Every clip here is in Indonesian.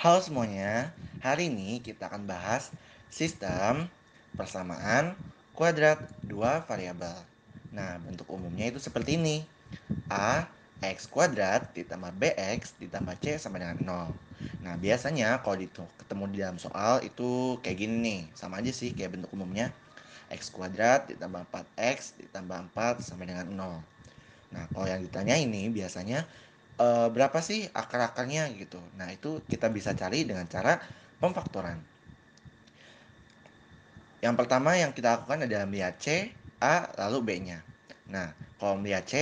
Halo semuanya, hari ini kita akan bahas sistem persamaan kuadrat dua variabel. Nah, bentuk umumnya itu seperti ini. A x kuadrat ditambah bx ditambah c sama dengan 0. Nah, biasanya kalau ketemu di dalam soal itu kayak gini nih. Sama aja sih kayak bentuk umumnya. x kuadrat ditambah 4x ditambah 4 sama dengan 0. Nah, kalau yang ditanya ini biasanya uh, berapa sih akar-akarnya gitu. Nah, itu kita bisa cari dengan cara pemfaktoran. Yang pertama yang kita lakukan adalah melihat C, A, lalu B-nya. Nah, kalau melihat C,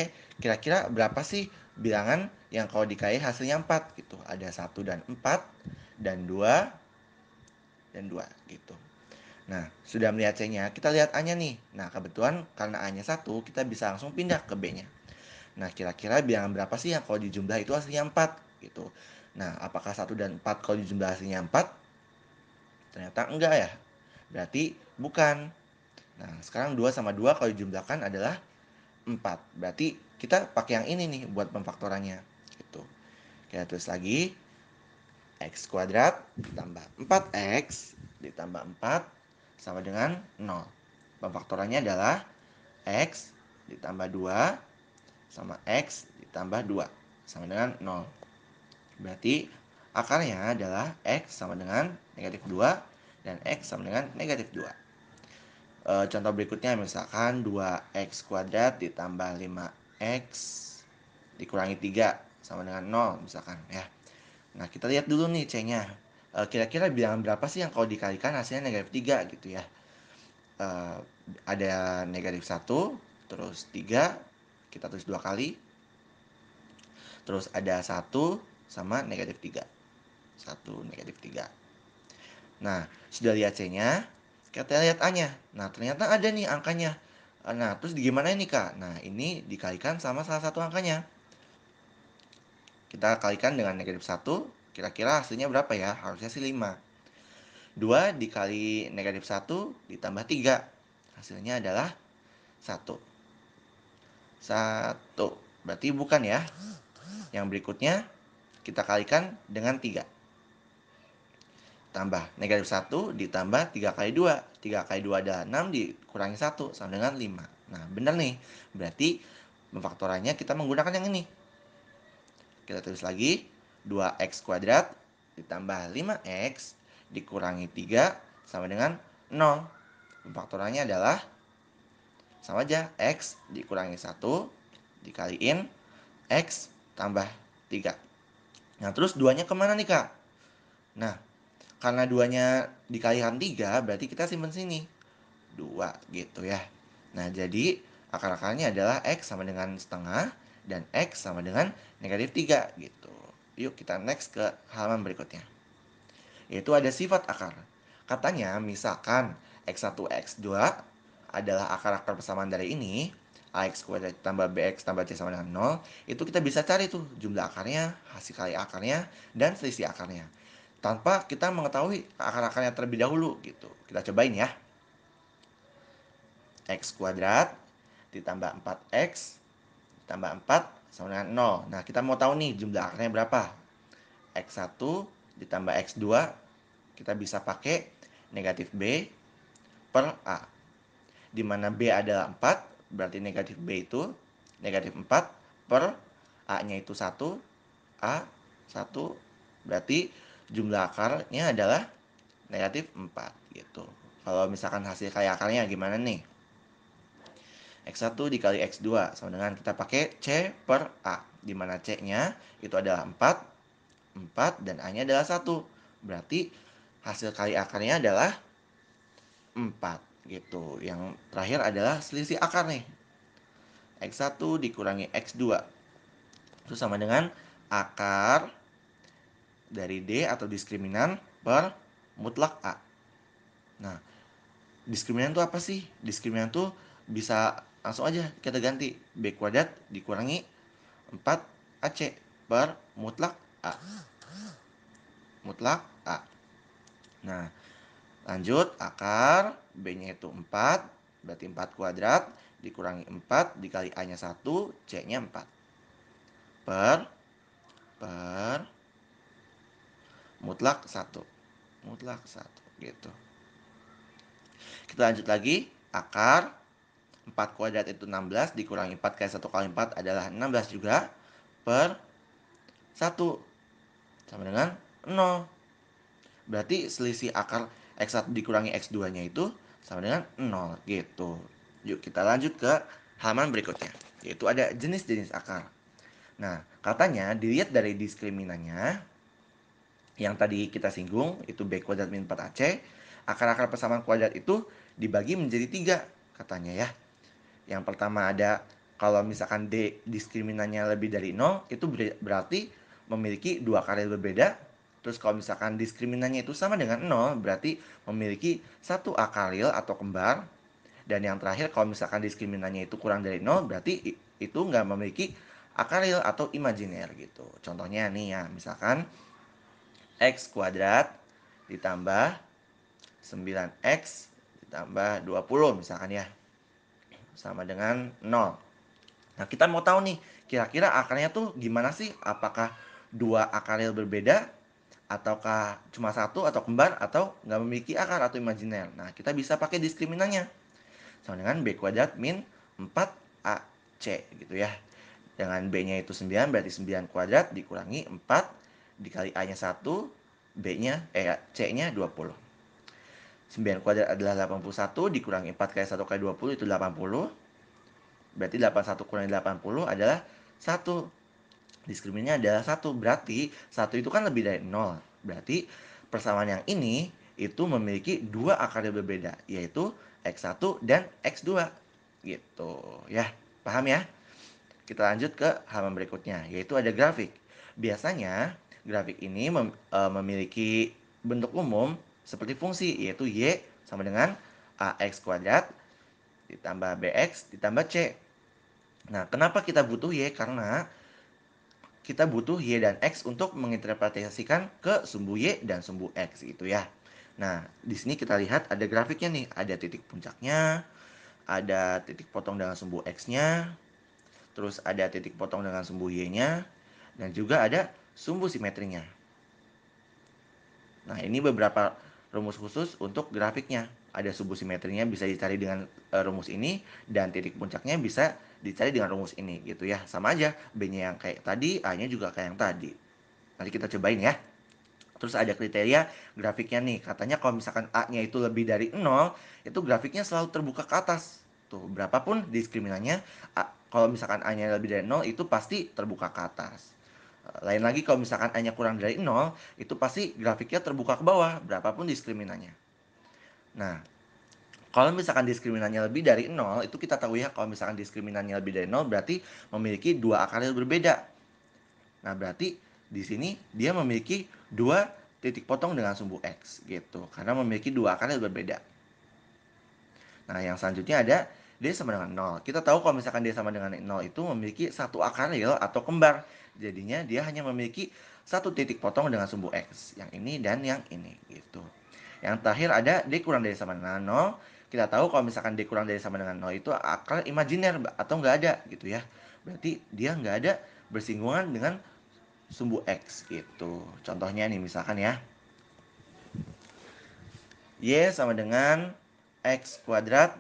kira-kira berapa sih bilangan yang kalau dikali hasilnya 4 gitu. Ada 1 dan 4 dan 2 dan 2 gitu. Nah, sudah melihat C-nya, kita lihat A-nya nih. Nah, kebetulan karena A-nya 1, kita bisa langsung pindah ke B-nya. Nah, kira-kira bilangan berapa sih yang kalau dijumlah itu hasilnya 4 gitu. Nah, apakah 1 dan 4 kalau dijumlah hasilnya 4? Ternyata enggak ya. Berarti bukan. Nah, sekarang 2 sama 2 kalau dijumlahkan adalah 4. Berarti kita pakai yang ini nih buat pemfaktorannya. Gitu. Kita tulis lagi. X kuadrat ditambah 4X ditambah 4 sama dengan 0. Pemfaktorannya adalah X ditambah 2 sama X ditambah 2 sama dengan 0. Berarti akarnya adalah X sama dengan negatif 2 dan X sama dengan negatif 2. E, contoh berikutnya misalkan 2X kuadrat ditambah 5X dikurangi 3 sama dengan 0 misalkan ya. Nah kita lihat dulu nih C-nya. E, kira-kira bilangan berapa sih yang kalau dikalikan hasilnya negatif 3 gitu ya. E, ada negatif 1, terus 3, kita tulis dua kali terus ada satu sama negatif tiga, satu negatif tiga. nah sudah lihat C nya kita lihat A nya nah ternyata ada nih angkanya nah terus gimana ini kak nah ini dikalikan sama salah satu angkanya kita kalikan dengan negatif satu, kira-kira hasilnya berapa ya harusnya sih lima. Dua dikali negatif satu ditambah tiga, hasilnya adalah satu. 1. Berarti bukan ya. Yang berikutnya kita kalikan dengan 3. Tambah negatif 1 ditambah 3 kali 2. 3 kali 2 adalah 6 dikurangi 1 sama dengan 5. Nah benar nih. Berarti memfaktorannya kita menggunakan yang ini. Kita tulis lagi. 2x kuadrat ditambah 5x dikurangi 3 sama dengan 0. Faktornya adalah sama aja X dikurangi 1 dikaliin X tambah 3 nah terus duanya kemana nih kak? nah karena duanya dikalikan 3 berarti kita simpen sini 2 gitu ya nah jadi akar-akarnya adalah X sama dengan setengah dan X sama dengan negatif 3 gitu yuk kita next ke halaman berikutnya yaitu ada sifat akar katanya misalkan X1 X2 adalah akar-akar persamaan dari ini, AX kuadrat tambah BX tambah C sama dengan 0, itu kita bisa cari tuh jumlah akarnya, hasil kali akarnya, dan selisih akarnya. Tanpa kita mengetahui akar-akarnya terlebih dahulu gitu. Kita cobain ya. X kuadrat ditambah 4X ditambah 4 sama dengan 0. Nah, kita mau tahu nih jumlah akarnya berapa. X1 ditambah X2 kita bisa pakai negatif B per A di mana B adalah 4, berarti negatif B itu negatif 4 per A-nya itu 1, A 1, berarti jumlah akarnya adalah negatif 4 gitu. Kalau misalkan hasil kali akarnya gimana nih? X1 dikali X2 sama dengan kita pakai C per A. Di mana C-nya itu adalah 4, 4 dan A-nya adalah 1. Berarti hasil kali akarnya adalah 4 gitu. Yang terakhir adalah selisih akar nih. X1 dikurangi X2. Itu sama dengan akar dari D atau diskriminan per mutlak A. Nah, diskriminan itu apa sih? Diskriminan itu bisa langsung aja kita ganti B kuadrat dikurangi 4 AC per mutlak A. Mutlak A. Nah, Lanjut, akar B-nya itu 4, berarti 4 kuadrat, dikurangi 4, dikali A-nya 1, C-nya 4. Per, per, mutlak 1. Mutlak 1, gitu. Kita lanjut lagi, akar 4 kuadrat itu 16, dikurangi 4 kali 1 kali 4 adalah 16 juga, per 1, sama dengan 0. Berarti selisih akar X1 dikurangi X2-nya itu sama dengan 0 gitu. Yuk kita lanjut ke halaman berikutnya, yaitu ada jenis-jenis akar. Nah, katanya dilihat dari diskriminannya yang tadi kita singgung itu B kuadrat min 4AC, akar-akar persamaan kuadrat itu dibagi menjadi tiga katanya ya. Yang pertama ada kalau misalkan D diskriminannya lebih dari 0 itu berarti memiliki dua akar yang berbeda Terus kalau misalkan diskriminannya itu sama dengan 0, berarti memiliki satu akalil atau kembar. Dan yang terakhir kalau misalkan diskriminannya itu kurang dari 0, berarti itu nggak memiliki akalil atau imajiner gitu. Contohnya nih ya, misalkan x kuadrat ditambah 9x ditambah 20 misalkan ya. Sama dengan 0. Nah, kita mau tahu nih kira-kira akarnya tuh gimana sih? Apakah dua akaril berbeda ataukah cuma satu atau kembar atau nggak memiliki akar atau imajiner. Nah, kita bisa pakai diskriminannya. Sama dengan B kuadrat min 4AC gitu ya. Dengan B-nya itu 9 berarti 9 kuadrat dikurangi 4 dikali A-nya 1, B-nya eh C-nya 20. 9 kuadrat adalah 81 dikurangi 4 kali 1 kali 20 itu 80. Berarti 81 kurangi 80 adalah 1 diskriminnya adalah satu berarti satu itu kan lebih dari nol berarti persamaan yang ini itu memiliki dua akar yang berbeda yaitu x1 dan x2 gitu ya paham ya kita lanjut ke halaman berikutnya yaitu ada grafik biasanya grafik ini mem, e, memiliki bentuk umum seperti fungsi yaitu y sama dengan ax kuadrat ditambah bx ditambah c nah kenapa kita butuh y karena kita butuh Y dan X untuk menginterpretasikan ke sumbu Y dan sumbu X gitu ya. Nah, di sini kita lihat ada grafiknya nih, ada titik puncaknya, ada titik potong dengan sumbu X-nya, terus ada titik potong dengan sumbu Y-nya, dan juga ada sumbu simetrinya. Nah, ini beberapa rumus khusus untuk grafiknya ada simetrinya bisa dicari dengan uh, rumus ini dan titik puncaknya bisa dicari dengan rumus ini gitu ya sama aja b-nya yang kayak tadi a-nya juga kayak yang tadi nanti kita cobain ya Terus ada kriteria grafiknya nih. Katanya kalau misalkan A-nya itu lebih dari nol itu grafiknya selalu terbuka ke atas. Tuh, berapapun diskriminannya, A, kalau misalkan A-nya lebih dari nol itu pasti terbuka ke atas. Eh, lain lagi kalau misalkan A-nya kurang dari 0, itu pasti grafiknya terbuka ke bawah, berapapun diskriminannya. Nah, kalau misalkan diskriminannya lebih dari nol, itu kita tahu ya kalau misalkan diskriminannya lebih dari nol berarti memiliki dua akar yang berbeda. Nah, berarti di sini dia memiliki dua titik potong dengan sumbu X gitu, karena memiliki dua akar yang berbeda. Nah, yang selanjutnya ada D sama dengan 0. Kita tahu kalau misalkan D sama dengan 0 itu memiliki satu akar real atau kembar. Jadinya dia hanya memiliki satu titik potong dengan sumbu X. Yang ini dan yang ini gitu. Yang terakhir ada D kurang dari sama dengan 0. Kita tahu kalau misalkan D kurang dari sama dengan 0 itu akar imajiner atau nggak ada gitu ya. Berarti dia nggak ada bersinggungan dengan sumbu X gitu. Contohnya nih misalkan ya. Y sama dengan X kuadrat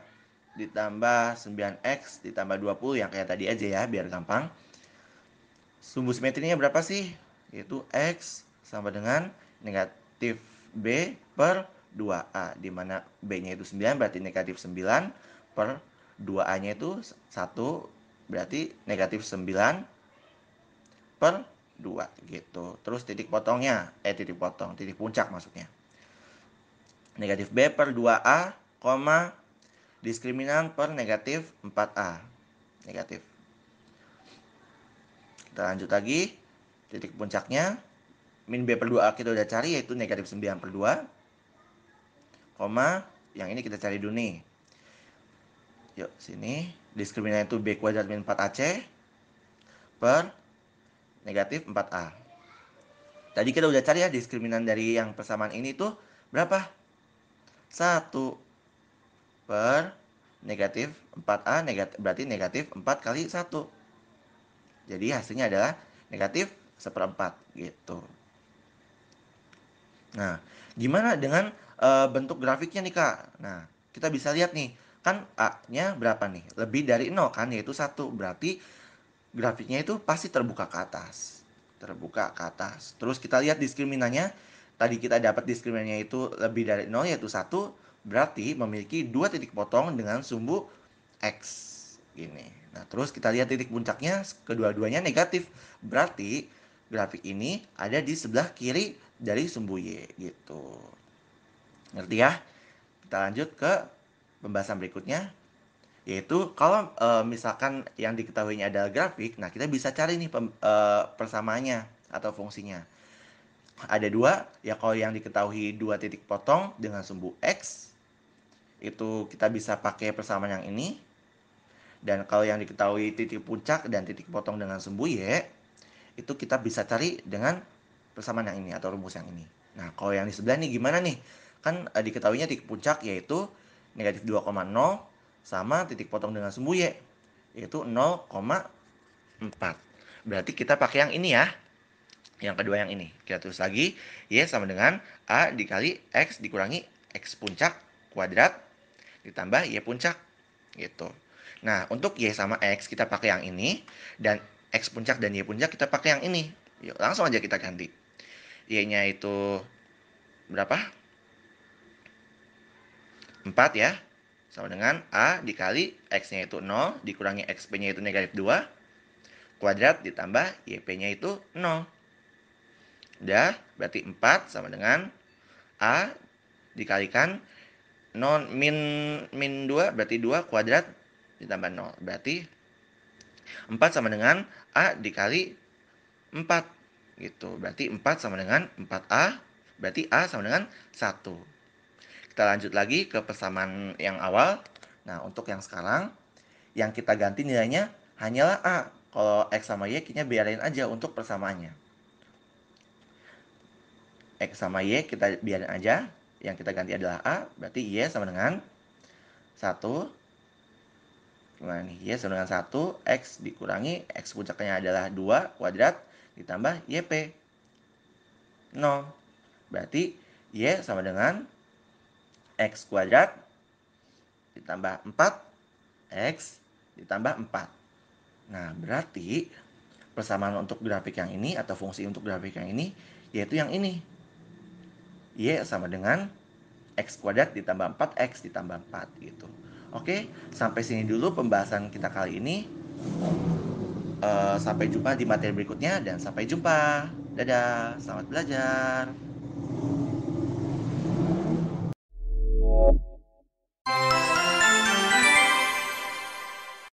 ditambah 9X ditambah 20 yang kayak tadi aja ya biar gampang. Sumbu simetrinya berapa sih? Yaitu X sama dengan negatif B per 2A. Dimana B-nya itu 9 berarti negatif 9 per 2A-nya itu 1 berarti negatif 9 per 2 gitu. Terus titik potongnya, eh titik potong, titik puncak maksudnya. Negatif B per 2A, koma diskriminan per negatif 4A. Negatif. Kita lanjut lagi. Titik puncaknya min B per 2A kita udah cari yaitu negatif 9 per 2 koma yang ini kita cari dulu nih yuk sini diskriminan itu B kuadrat min 4AC per negatif 4A tadi kita udah cari ya diskriminan dari yang persamaan ini tuh berapa 1 per negatif 4A negatif, berarti negatif 4 kali 1 jadi hasilnya adalah negatif seperempat gitu Nah, gimana dengan uh, bentuk grafiknya nih Kak? Nah, kita bisa lihat nih, kan A-nya berapa nih? Lebih dari 0 kan, yaitu satu Berarti grafiknya itu pasti terbuka ke atas. Terbuka ke atas. Terus kita lihat diskriminannya. Tadi kita dapat diskriminannya itu lebih dari 0 yaitu satu Berarti memiliki dua titik potong dengan sumbu X. Gini. Nah, terus kita lihat titik puncaknya kedua-duanya negatif. Berarti grafik ini ada di sebelah kiri dari y gitu. Ngerti ya? Kita lanjut ke pembahasan berikutnya yaitu kalau e, misalkan yang diketahuinya adalah grafik, nah kita bisa cari nih pem, e, persamaannya atau fungsinya. Ada dua, ya kalau yang diketahui dua titik potong dengan sumbu x itu kita bisa pakai persamaan yang ini. Dan kalau yang diketahui titik puncak dan titik potong dengan sumbu y itu kita bisa cari dengan persamaan yang ini atau rumus yang ini. Nah, kalau yang di sebelah ini gimana nih? Kan eh, diketahuinya titik puncak yaitu negatif 2,0 sama titik potong dengan sumbu Y yaitu 0,4. Berarti kita pakai yang ini ya. Yang kedua yang ini. Kita tulis lagi Y sama dengan A dikali X dikurangi X puncak kuadrat ditambah Y puncak gitu. Nah, untuk Y sama X kita pakai yang ini dan X puncak dan Y puncak kita pakai yang ini. Yuk, langsung aja kita ganti. Y-nya itu berapa? 4 ya. Sama dengan A dikali X-nya itu 0, dikurangi XP-nya itu negatif 2. Kuadrat ditambah YP-nya itu 0. Udah, berarti 4 sama dengan A dikalikan 0 min min 2 berarti 2 kuadrat ditambah 0. Berarti 4 sama dengan A dikali 4. Gitu. Berarti 4 sama dengan 4A, berarti A sama dengan 1. Kita lanjut lagi ke persamaan yang awal. Nah, untuk yang sekarang, yang kita ganti nilainya hanyalah A. Kalau X sama Y, kita biarin aja untuk persamaannya. X sama Y kita biarin aja. Yang kita ganti adalah A, berarti Y sama dengan 1 gimana nih? Y sama dengan 1, X dikurangi, X puncaknya adalah 2 kuadrat, ditambah YP. 0. Berarti Y sama dengan X kuadrat ditambah 4, X ditambah 4. Nah, berarti persamaan untuk grafik yang ini atau fungsi untuk grafik yang ini yaitu yang ini. Y sama dengan X kuadrat ditambah 4X ditambah 4 gitu. Oke, sampai sini dulu pembahasan kita kali ini. Eh, sampai jumpa di materi berikutnya dan sampai jumpa. Dadah, selamat belajar.